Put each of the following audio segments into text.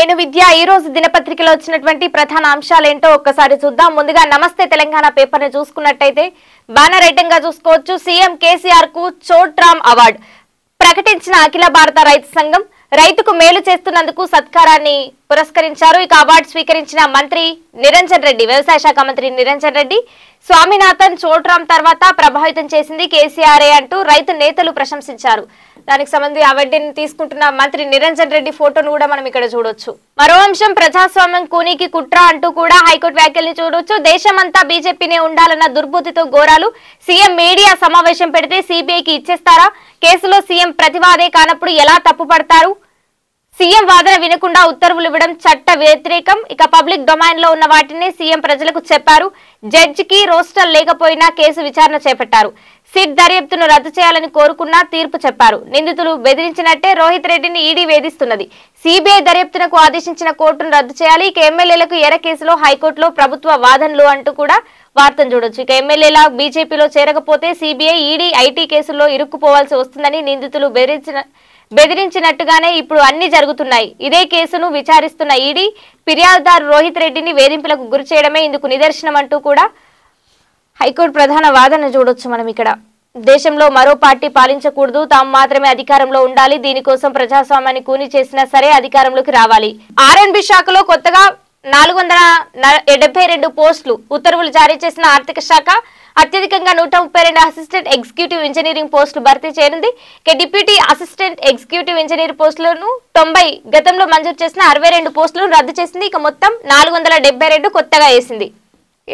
నేను విద్య ఈ రోజు దినపత్రికలో వచ్చినటువంటి ప్రధాన అంశాలేంటో ఒక్కసారి చూద్దాం ముందుగా నమస్తే తెలంగాణ పేపర్ ని చూసుకున్నట్టయితే బ్యానర్ ఐటమ్ గా చూసుకోవచ్చు సీఎం కేసీఆర్ కు చోట్రామ్ అవార్డు ప్రకటించిన అఖిల భారత రైతు సంఘం రైతుకు మేలు చేస్తున్నందుకు సత్కారాన్ని పురస్కరించారు ఇక అవార్డు స్వీకరించిన మంత్రి నిరంజన్ రెడ్డి వ్యవసాయ శాఖ మంత్రి నిరంజన్ రెడ్డి స్వామినాథన్ చోట్రామ్ తర్వాత ప్రభావితం చేసింది కేసీఆర్ఏ అంటూ రైతు నేతలు ప్రశంసించారు దానికి సంబంధించి అవార్డుని తీసుకుంటున్న మంత్రి నిరంజన్ రెడ్డి ఫోటోను కూడా మనం ఇక్కడ చూడొచ్చు మరో అంశం ప్రజాస్వామ్యం కూనీకి కుట్ర అంటూ కూడా హైకోర్టు వ్యాఖ్యల్ని చూడొచ్చు దేశమంతా బీజేపీనే ఉండాలన్న దుర్బుద్ధితో ఘోరాలు సీఎం మీడియా సమావేశం పెడితే సిబిఐకి ఇచ్చేస్తారా కేసులో సీఎం ప్రతివాదే కానప్పుడు ఎలా తప్పుపడతారు సీఎం వాదన వినకుండా ఉత్తర్వులు ఇవ్వడం చట్ట వ్యతిరేకం ఇక పబ్లిక్ డొమైన్ లో ఉన్న వాటిని సీఎం ప్రజలకు చెప్పారు జడ్జికి రోస్టర్ లేకపోయినా కేసు విచారణ చేపట్టారు సిట్ దర్యాప్తును రద్దు చేయాలని కోరుకున్నా తీర్పు చెప్పారు నిందితులు బెదిరించినట్టే రోహిత్ రెడ్డిని ఈడీ వేధిస్తున్నది సిబిఐ దర్యాప్తునకు ఆదేశించిన కోర్టును రద్దు చేయాలి ఇక ఎమ్మెల్యేలకు ఎర కేసులో హైకోర్టులో ప్రభుత్వ వాదనలు అంటూ కూడా వార్తను చూడొచ్చు ఇక ఎమ్మెల్యేల బీజేపీలో చేరకపోతే సిబిఐ ఈడీ ఐటీ కేసుల్లో ఇరుక్కుపోవాల్సి వస్తుందని నిందితులు బెదిరించిన బెదిరించినట్టుగానే ఇప్పుడు అన్ని జరుగుతున్నాయి ఇదే కేసును విచారిస్తున్న ఈడీ ఫిర్యాదుదారు రోహిత్ రెడ్డిని వేధింపులకు గురి చేయడమే ఇందుకు నిదర్శనం అంటూ కూడా హైకోర్టు ప్రధాన వాదన చూడొచ్చు మనం ఇక్కడ దేశంలో మరో పార్టీ పాలించకూడదు తాము మాత్రమే అధికారంలో ఉండాలి దీనికోసం ప్రజాస్వామ్యాన్ని కూని చేసినా సరే అధికారంలోకి రావాలి ఆర్ఎన్బి శాఖలో కొత్తగా నాలుగు వందల డెబ్బై రెండు పోస్టులు ఉత్తర్వులు జారీ చేసిన ఆర్థిక శాఖ అత్యధికంగా నూట ముప్పై రెండు అసిస్టెంట్ ఎగ్జిక్యూటివ్ ఇంజనీరింగ్ పోస్టులు భర్తీ చేయనుంది డిప్యూటీ అసిస్టెంట్ ఎగ్జిక్యూటివ్ ఇంజనీర్ పోస్టులను తొంభై గతంలో మంజూరు చేసిన అరవై రెండు పోస్టులను రద్దు చేసింది ఇక మొత్తం నాలుగు వందల డెబ్బై రెండు కొత్తగా వేసింది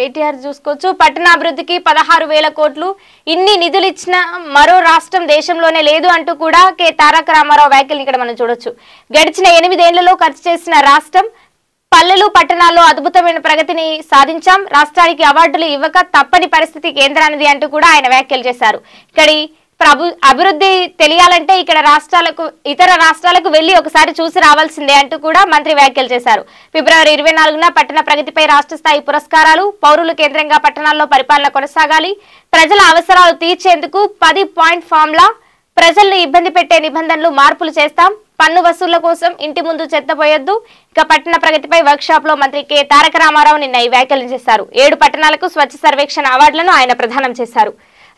ఏటీఆర్ చూసుకోవచ్చు పట్టణాభివృద్ధికి పదహారు వేల కోట్లు ఇన్ని నిధులు ఇచ్చిన మరో రాష్ట్రం దేశంలోనే లేదు అంటూ కూడా కె తారక రామారావు వ్యాఖ్యలు ఇక్కడ మనం చూడొచ్చు గడిచిన ఎనిమిదేళ్లలో ఖర్చు చేసిన రాష్ట్రం పల్లెలు పట్టణాల్లో అద్భుతమైన ప్రగతిని సాధించాం రాష్ట్రానికి అవార్డులు ఇవ్వక తప్పని పరిస్థితి కేంద్రానిది అంటూ కూడా ఆయన వ్యాఖ్యలు చేశారు ఇక్కడి ప్రభు అభివృద్ధి తెలియాలంటే ఇక్కడ రాష్ట్రాలకు ఇతర రాష్ట్రాలకు వెళ్లి ఒకసారి చూసి రావాల్సిందే అంటూ కూడా మంత్రి వ్యాఖ్యలు చేశారు ఫిబ్రవరి ఇరవై నాలుగున పట్టణ ప్రగతిపై రాష్ట్ర స్థాయి పురస్కారాలు పౌరులు కేంద్రంగా పట్టణాల్లో పరిపాలన కొనసాగాలి ప్రజల అవసరాలు తీర్చేందుకు పది పాయింట్ ఫామ్లా ప్రజలను ఇబ్బంది పెట్టే నిబంధనలు మార్పులు చేస్తాం పన్ను వసూళ్ల కోసం ఇంటి ముందు చెత్త పోయొద్దు ఇక పట్టణ ప్రగతిపై వర్క్ షాప్ లో మంత్రి కె తారక రామారావు నిన్న ఈ వ్యాఖ్యలు చేశారు ఏడు పట్టణాలకు స్వచ్ఛ సర్వేక్షణ అవార్డులను ఆయన ప్రదానం చేశారు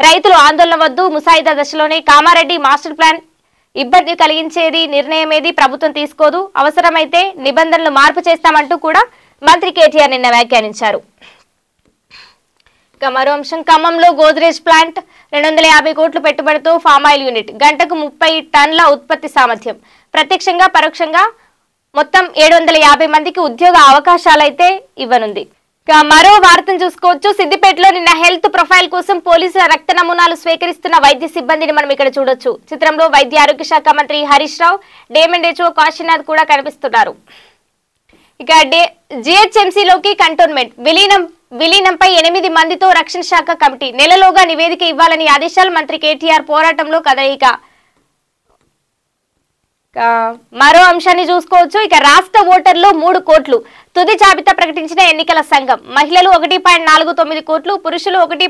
రైతులు ఆందోళన వద్దు ముసాయిదా దశలోనే కామారెడ్డి మాస్టర్ ప్లాన్ ఇబ్బంది కలిగించేది నిర్ణయమేది ప్రభుత్వం తీసుకోదు అవసరమైతే నిబంధనలు మార్పు చేస్తామంటూ కూడా మంత్రి కేటీఆర్ నిన్న వ్యాఖ్యానించారు మరో అంశం ఖమ్మంలో గోద్రేజ్ ప్లాంట్ రెండు వందల యాభై కోట్లు పెట్టుబడితో ఫామాయిల్ యూనిట్ గంటకు ముప్పై టన్ల ఉత్పత్తి సామర్థ్యం ప్రత్యక్షంగా పరోక్షంగా మొత్తం ఏడు వందల యాభై మందికి ఉద్యోగ అవకాశాలైతే ఇవ్వనుంది మరో వార్తను చూసుకోవచ్చు సిద్దిపేటలో నిన్న హెల్త్ ప్రొఫైల్ కోసం పోలీసుల రక్త నమూనాలు స్వీకరిస్తున్న వైద్య సిబ్బందిని మనం ఇక్కడ చూడొచ్చు చిత్రంలో వైద్య ఆరోగ్య శాఖ మంత్రి హరీష్ రావు డేమండ్ కాశీనాథ్ కూడా కనిపిస్తున్నారు ఇక డే జిహెచ్ఎంసీలోకి కంటోన్మెంట్ విలీనం విలీనంపై ఎనిమిది మందితో రక్షణ శాఖ కమిటీ నెలలోగా నివేదిక ఇవ్వాలని ఆదేశాలు మంత్రి కేటీఆర్ పోరాటంలో కదయిక మరో అంశాన్ని చూసుకోవచ్చు ఇక రాష్ట్ర ఓటర్లు మూడు కోట్లు తుది జాబితా ప్రకటించిన ఎన్నికల సంఘం మహిళలు ఒకటి కోట్లు పురుషులు ఒకటి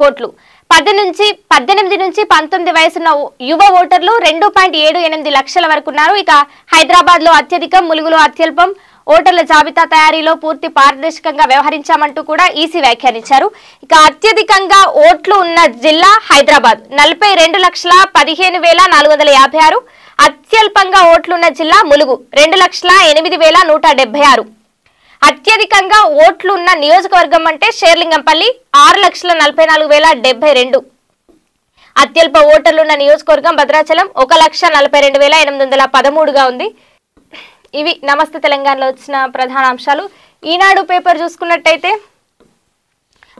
కోట్లు పది నుంచి పద్దెనిమిది నుంచి పంతొమ్మిది వయసున్న యువ ఓటర్లు రెండు పాయింట్ ఏడు ఎనిమిది లక్షల వరకు ఉన్నారు ఇక హైదరాబాద్ లో అత్యధికం ములుగులో అత్యల్పం ఓటర్ల జాబితా తయారీలో పూర్తి పారదర్శకంగా వ్యవహరించామంటూ కూడా ఈసీ వ్యాఖ్యానించారు ఇక అత్యధికంగా ఓట్లు ఉన్న జిల్లా హైదరాబాద్ నలభై లక్షల పదిహేను వేల నాలుగు వందల యాభై ఆరు అత్యల్పంగా ఓట్లున్న జిల్లా ములుగు రెండు లక్షల ఎనిమిది వేల నూట డెబ్బై ఆరు అత్యధికంగా ఓట్లున్న నియోజకవర్గం అంటే షేర్లింగంపల్లి ఆరు లక్షల నలభై నాలుగు వేల డెబ్బై రెండు అత్యల్ప ఓటర్లున్న నియోజకవర్గం భద్రాచలం ఒక లక్ష నలభై రెండు వేల ఎనిమిది వందల పదమూడుగా ఉంది ఇవి నమస్తే తెలంగాణలో వచ్చిన ప్రధాన అంశాలు ఈనాడు పేపర్ చూసుకున్నట్టయితే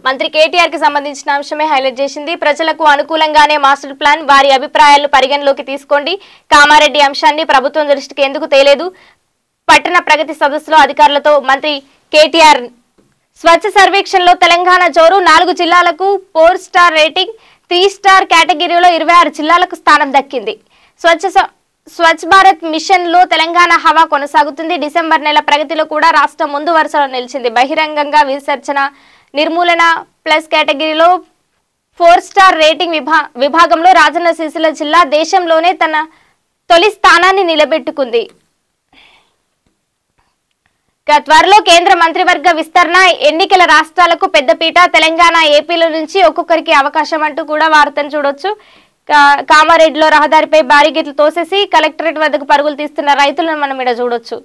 మంత్రి కేటీఆర్ కి సంబంధించిన అంశమే హైలైట్ చేసింది ప్రజలకు అనుకూలంగానే మాస్టర్ ప్లాన్ వారి అభిప్రాయాలను పరిగణలోకి తీసుకోండి కామారెడ్డి అంశాన్ని ప్రభుత్వం దృష్టికి ఎందుకు తేలేదు పట్టణ ప్రగతి సదస్సులో అధికారులతో మంత్రి కేటీఆర్ స్వచ్ఛ సర్వేక్షణలో తెలంగాణ జోరు నాలుగు జిల్లాలకు four star rating three star కేటగిరీలో ఇరవై ఆరు జిల్లాలకు స్థానం దక్కింది స్వచ్ఛ స్వచ్ఛ భారత్ మిషన్ లో తెలంగాణ హవా కొనసాగుతుంది డిసెంబర్ నెల ప్రగతిలో కూడా రాష్ట్రం ముందు వరుసలో నిలిచింది బహిరంగంగా విసర్జన నిర్మూలన ప్లస్ కేటగిరీలో ఫోర్ స్టార్ రేటింగ్ విభా విభాగంలో రాజన్న సిరిసిల్ల జిల్లా దేశంలోనే తన తొలి స్థానాన్ని నిలబెట్టుకుంది త్వరలో కేంద్ర మంత్రివర్గ విస్తరణ ఎన్నికల రాష్ట్రాలకు పెద్దపీట తెలంగాణ ఏపీల నుంచి ఒక్కొక్కరికి అవకాశం అంటూ కూడా వార్తను చూడొచ్చు కామారెడ్డిలో రహదారిపై భారీ గీట్లు తోసేసి కలెక్టరేట్ వద్దకు పరుగులు తీస్తున్న రైతులను మనం ఇక్కడ చూడొచ్చు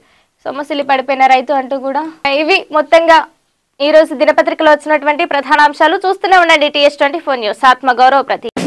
సొమ్మసిల్లి పడిపోయిన రైతు అంటూ కూడా ఇవి మొత్తంగా ఈ రోజు దినపత్రికలో వచ్చినటువంటి ప్రధానాంశాలు చూస్తూనే ఉండండి టీఎస్ ట్వంటీ ఫోర్ న్యూస్ ఆత్మగౌరవ ప్రతి